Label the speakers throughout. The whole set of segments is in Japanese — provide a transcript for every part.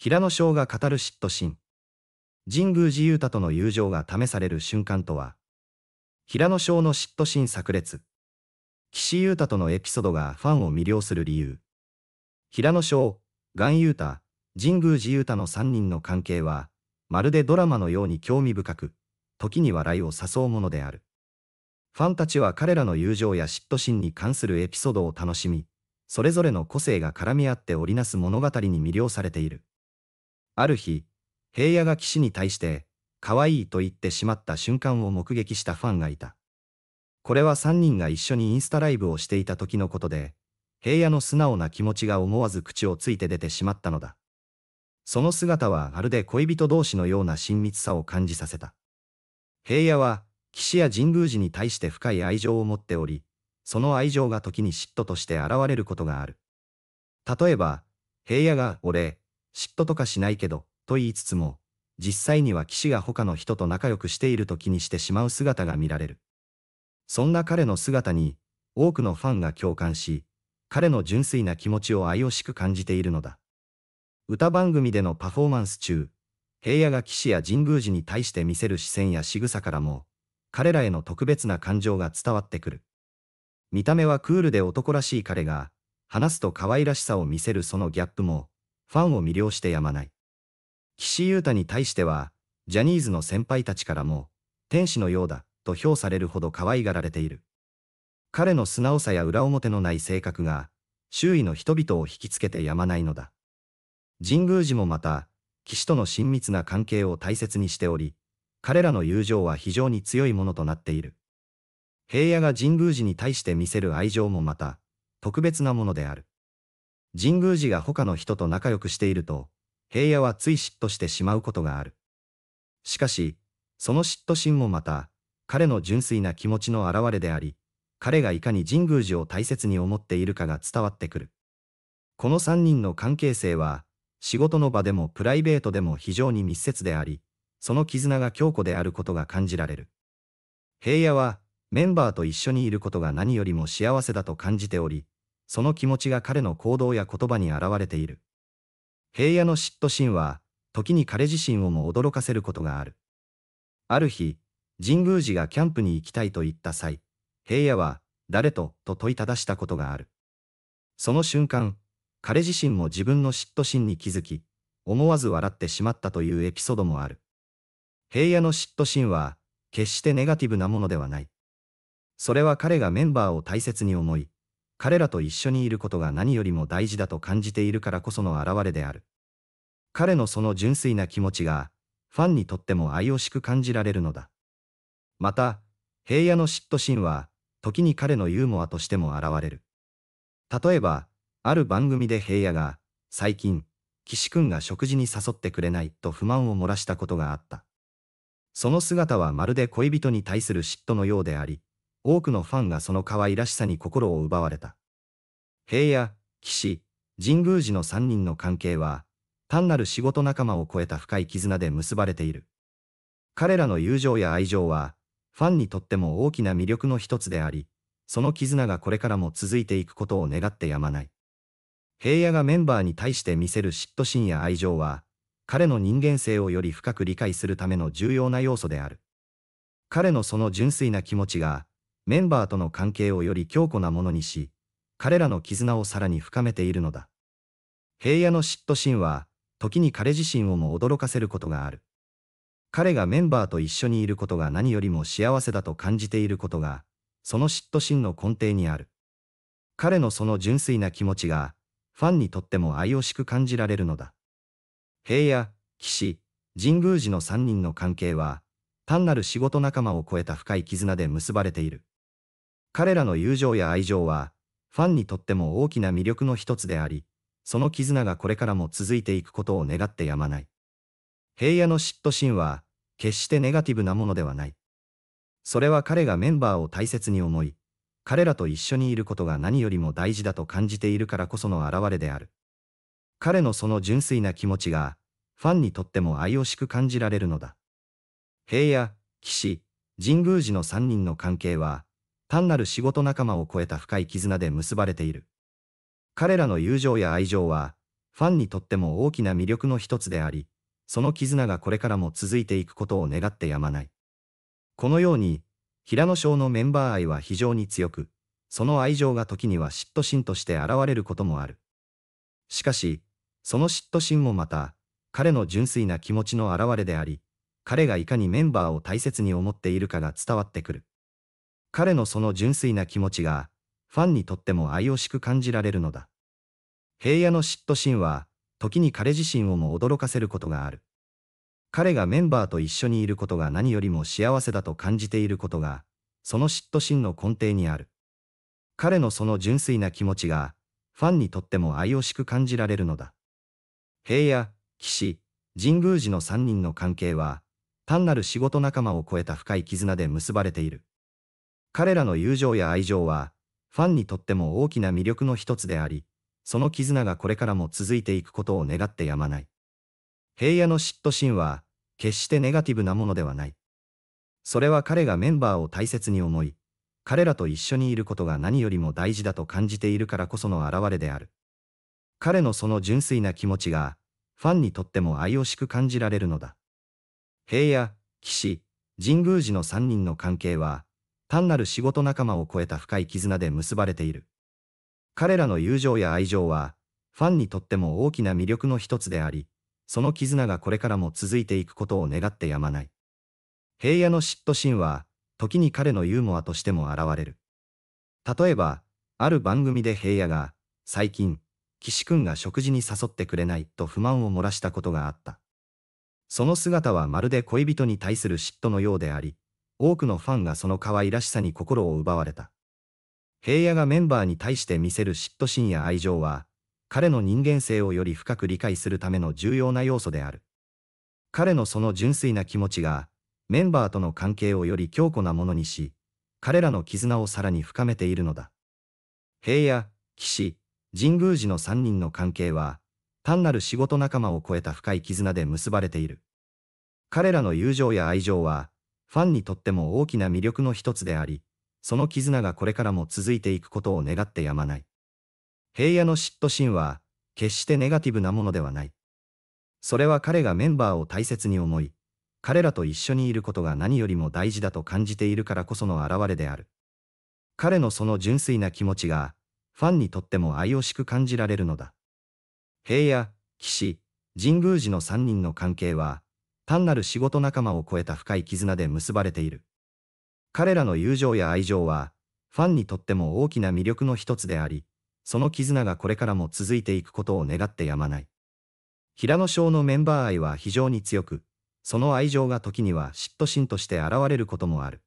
Speaker 1: 平野翔が語る嫉妬心。神宮寺勇太との友情が試される瞬間とは、平野翔の嫉妬心炸裂。岸優太とのエピソードがファンを魅了する理由。平野翔、岩優太、神宮寺雄太の3人の関係は、まるでドラマのように興味深く、時に笑いを誘うものである。ファンたちは彼らの友情や嫉妬心に関するエピソードを楽しみ、それぞれの個性が絡み合って織りなす物語に魅了されている。ある日、平野が騎士に対して、可愛いと言ってしまった瞬間を目撃したファンがいた。これは3人が一緒にインスタライブをしていた時のことで、平野の素直な気持ちが思わず口をついて出てしまったのだ。その姿はまるで恋人同士のような親密さを感じさせた。平野は、騎士や神宮寺に対して深い愛情を持っており、その愛情が時に嫉妬として現れることがある。例えば、平野が俺、嫉妬とかしないけど、と言いつつも、実際には騎士が他の人と仲良くしていると気にしてしまう姿が見られる。そんな彼の姿に、多くのファンが共感し、彼の純粋な気持ちを愛おしく感じているのだ。歌番組でのパフォーマンス中、平野が騎士や神宮寺に対して見せる視線や仕草からも、彼らへの特別な感情が伝わってくる。見た目はクールで男らしい彼が、話すと可愛らしさを見せるそのギャップも、ファンを魅了してやまない。岸優太に対しては、ジャニーズの先輩たちからも、天使のようだ、と評されるほど可愛がられている。彼の素直さや裏表のない性格が、周囲の人々を引きつけてやまないのだ。神宮寺もまた、岸との親密な関係を大切にしており、彼らの友情は非常に強いものとなっている。平野が神宮寺に対して見せる愛情もまた、特別なものである。神宮寺が他の人と仲良くしていると、平野はつい嫉妬してしまうことがある。しかし、その嫉妬心もまた、彼の純粋な気持ちの表れであり、彼がいかに神宮寺を大切に思っているかが伝わってくる。この三人の関係性は、仕事の場でもプライベートでも非常に密接であり、その絆が強固であることが感じられる。平野は、メンバーと一緒にいることが何よりも幸せだと感じており、その気持ちが彼の行動や言葉に表れている。平野の嫉妬心は、時に彼自身をも驚かせることがある。ある日、神宮寺がキャンプに行きたいと言った際、平野は、誰と、と問いただしたことがある。その瞬間、彼自身も自分の嫉妬心に気づき、思わず笑ってしまったというエピソードもある。平野の嫉妬心は、決してネガティブなものではない。それは彼がメンバーを大切に思い、彼らと一緒にいることが何よりも大事だと感じているからこその表れである。彼のその純粋な気持ちが、ファンにとっても愛おしく感じられるのだ。また、平野の嫉妬心は、時に彼のユーモアとしても現れる。例えば、ある番組で平野が、最近、岸くんが食事に誘ってくれないと不満を漏らしたことがあった。その姿はまるで恋人に対する嫉妬のようであり、多くのファンがその可愛らしさに心を奪われた。平野、騎士、神宮寺の3人の関係は、単なる仕事仲間を超えた深い絆で結ばれている。彼らの友情や愛情は、ファンにとっても大きな魅力の一つであり、その絆がこれからも続いていくことを願ってやまない。平野がメンバーに対して見せる嫉妬心や愛情は、彼の人間性をより深く理解するための重要な要素である。彼のその純粋な気持ちが、メンバーとの関係をより強固なものにし、彼らの絆をさらに深めているのだ。平野の嫉妬心は、時に彼自身をも驚かせることがある。彼がメンバーと一緒にいることが何よりも幸せだと感じていることが、その嫉妬心の根底にある。彼のその純粋な気持ちが、ファンにとっても愛おしく感じられるのだ。平野、岸、神宮寺の3人の関係は、単なる仕事仲間を超えた深い絆で結ばれている。彼らの友情や愛情は、ファンにとっても大きな魅力の一つであり、その絆がこれからも続いていくことを願ってやまない。平野の嫉妬心は、決してネガティブなものではない。それは彼がメンバーを大切に思い、彼らと一緒にいることが何よりも大事だと感じているからこその表れである。彼のその純粋な気持ちが、ファンにとっても愛おしく感じられるのだ。平野、騎士、神宮寺の三人の関係は、単なる仕事仲間を超えた深い絆で結ばれている。彼らの友情や愛情は、ファンにとっても大きな魅力の一つであり、その絆がこれからも続いていくことを願ってやまない。このように、平野翔のメンバー愛は非常に強く、その愛情が時には嫉妬心として現れることもある。しかし、その嫉妬心もまた、彼の純粋な気持ちの表れであり、彼がいかにメンバーを大切に思っているかが伝わってくる。彼のその純粋な気持ちが、ファンにとっても愛おしく感じられるのだ。平野の嫉妬心は、時に彼自身をも驚かせることがある。彼がメンバーと一緒にいることが何よりも幸せだと感じていることが、その嫉妬心の根底にある。彼のその純粋な気持ちが、ファンにとっても愛おしく感じられるのだ。平野、岸、神宮寺の3人の関係は、単なる仕事仲間を超えた深い絆で結ばれている。彼らの友情や愛情は、ファンにとっても大きな魅力の一つであり、その絆がこれからも続いていくことを願ってやまない。平野の嫉妬心は、決してネガティブなものではない。それは彼がメンバーを大切に思い、彼らと一緒にいることが何よりも大事だと感じているからこその表れである。彼のその純粋な気持ちが、ファンにとっても愛おしく感じられるのだ。平野、騎士、神宮寺の三人の関係は、単なる仕事仲間を超えた深い絆で結ばれている。彼らの友情や愛情は、ファンにとっても大きな魅力の一つであり、その絆がこれからも続いていくことを願ってやまない。平野の嫉妬心は、時に彼のユーモアとしても現れる。例えば、ある番組で平野が、最近、岸くんが食事に誘ってくれないと不満を漏らしたことがあった。その姿はまるで恋人に対する嫉妬のようであり、多くのファンがその可愛らしさに心を奪われた。平野がメンバーに対して見せる嫉妬心や愛情は、彼の人間性をより深く理解するための重要な要素である。彼のその純粋な気持ちが、メンバーとの関係をより強固なものにし、彼らの絆をさらに深めているのだ。平野、岸、神宮寺の三人の関係は、単なる仕事仲間を超えた深い絆で結ばれている。彼らの友情や愛情は、ファンにとっても大きな魅力の一つであり、その絆がこれからも続いていくことを願ってやまない。平野の嫉妬心は、決してネガティブなものではない。それは彼がメンバーを大切に思い、彼らと一緒にいることが何よりも大事だと感じているからこその表れである。彼のその純粋な気持ちが、ファンにとっても愛おしく感じられるのだ。平野、騎士、神宮寺の三人の関係は、単なる仕事仲間を超えた深い絆で結ばれている。彼らの友情や愛情は、ファンにとっても大きな魅力の一つであり、その絆がこれからも続いていくことを願ってやまない。平野翔のメンバー愛は非常に強く、その愛情が時には嫉妬心として現れることもある。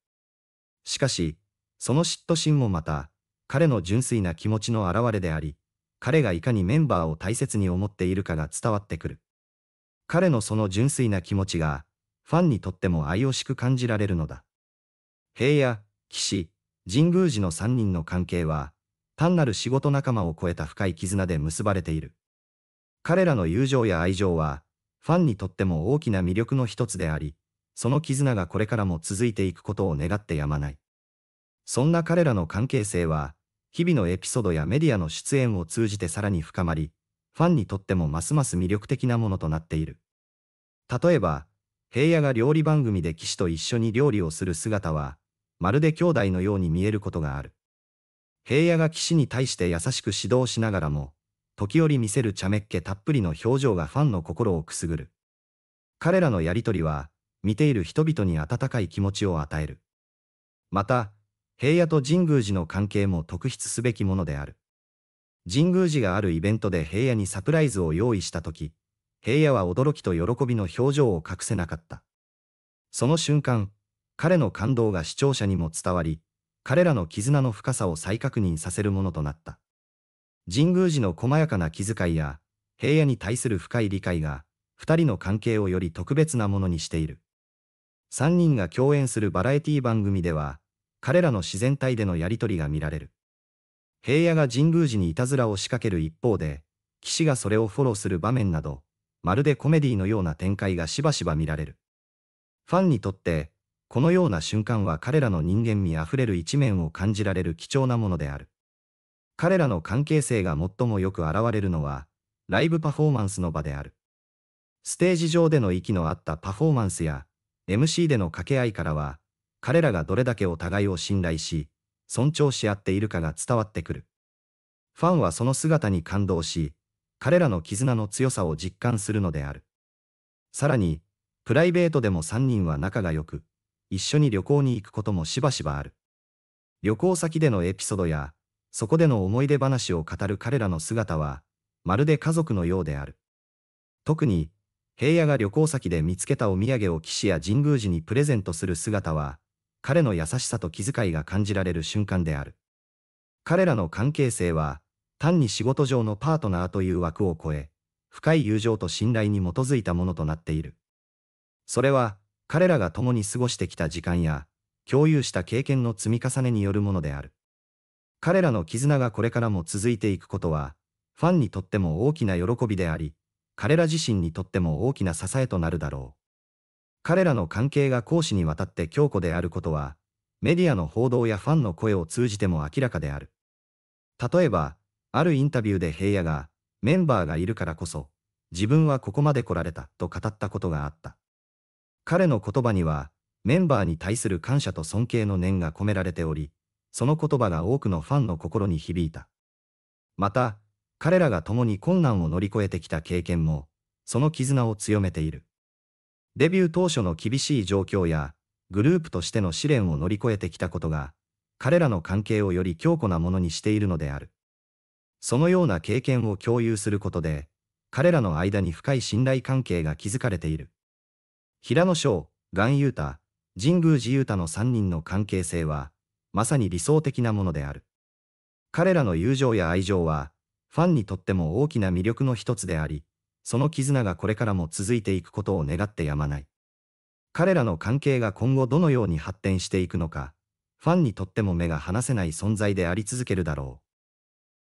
Speaker 1: しかし、その嫉妬心もまた、彼の純粋な気持ちの表れであり、彼がいかにメンバーを大切に思っているかが伝わってくる。彼のその純粋な気持ちが、ファンにとっても愛おしく感じられるのだ。平野、岸、神宮寺の三人の関係は、単なる仕事仲間を超えた深い絆で結ばれている。彼らの友情や愛情は、ファンにとっても大きな魅力の一つであり、その絆がこれからも続いていくことを願ってやまない。そんな彼らの関係性は、日々のエピソードやメディアの出演を通じてさらに深まり、ファンにとってもますます魅力的なものとなっている。例えば、平野が料理番組で騎士と一緒に料理をする姿は、まるで兄弟のように見えることがある。平野が騎士に対して優しく指導しながらも、時折見せる茶目っ気たっぷりの表情がファンの心をくすぐる。彼らのやりとりは、見ている人々に温かい気持ちを与える。また、平野と神宮寺の関係も特筆すべきものである。神宮寺があるイベントで平野にサプライズを用意した時、平野は驚きと喜びの表情を隠せなかった。その瞬間、彼の感動が視聴者にも伝わり、彼らの絆の深さを再確認させるものとなった。神宮寺の細やかな気遣いや、平野に対する深い理解が、二人の関係をより特別なものにしている。三人が共演するバラエティ番組では、彼らの自然体でのやりとりが見られる。平野が神宮寺にいたずらを仕掛ける一方で、騎士がそれをフォローする場面など、まるでコメディのような展開がしばしば見られる。ファンにとって、このような瞬間は彼らの人間味あふれる一面を感じられる貴重なものである。彼らの関係性が最もよく現れるのは、ライブパフォーマンスの場である。ステージ上での息の合ったパフォーマンスや、MC での掛け合いからは、彼らがどれだけお互いを信頼し、尊重し合っているかが伝わってくる。ファンはその姿に感動し、彼らの絆の強さを実感するのである。さらに、プライベートでも3人は仲が良く、一緒に旅行に行くこともしばしばある。旅行先でのエピソードや、そこでの思い出話を語る彼らの姿は、まるで家族のようである。特に、平野が旅行先で見つけたお土産を騎士や神宮寺にプレゼントする姿は、彼の優しさと気遣いが感じられる瞬間である。彼らの関係性は、単に仕事上のパートナーという枠を超え、深い友情と信頼に基づいたものとなっている。それは、彼らが共に過ごしてきた時間や、共有した経験の積み重ねによるものである。彼らの絆がこれからも続いていくことは、ファンにとっても大きな喜びであり、彼ら自身にとっても大きな支えとなるだろう。彼らの関係が講師にわたって強固であることは、メディアの報道やファンの声を通じても明らかである。例えば、あるインタビューで平野が、メンバーがいるからこそ、自分はここまで来られたと語ったことがあった。彼の言葉には、メンバーに対する感謝と尊敬の念が込められており、その言葉が多くのファンの心に響いた。また、彼らが共に困難を乗り越えてきた経験も、その絆を強めている。デビュー当初の厳しい状況や、グループとしての試練を乗り越えてきたことが、彼らの関係をより強固なものにしているのである。そのような経験を共有することで、彼らの間に深い信頼関係が築かれている。平野翔、岩優太、神宮寺優太の3人の関係性は、まさに理想的なものである。彼らの友情や愛情は、ファンにとっても大きな魅力の一つであり、その絆がこれからも続いていくことを願ってやまない。彼らの関係が今後どのように発展していくのか、ファンにとっても目が離せない存在であり続けるだろう。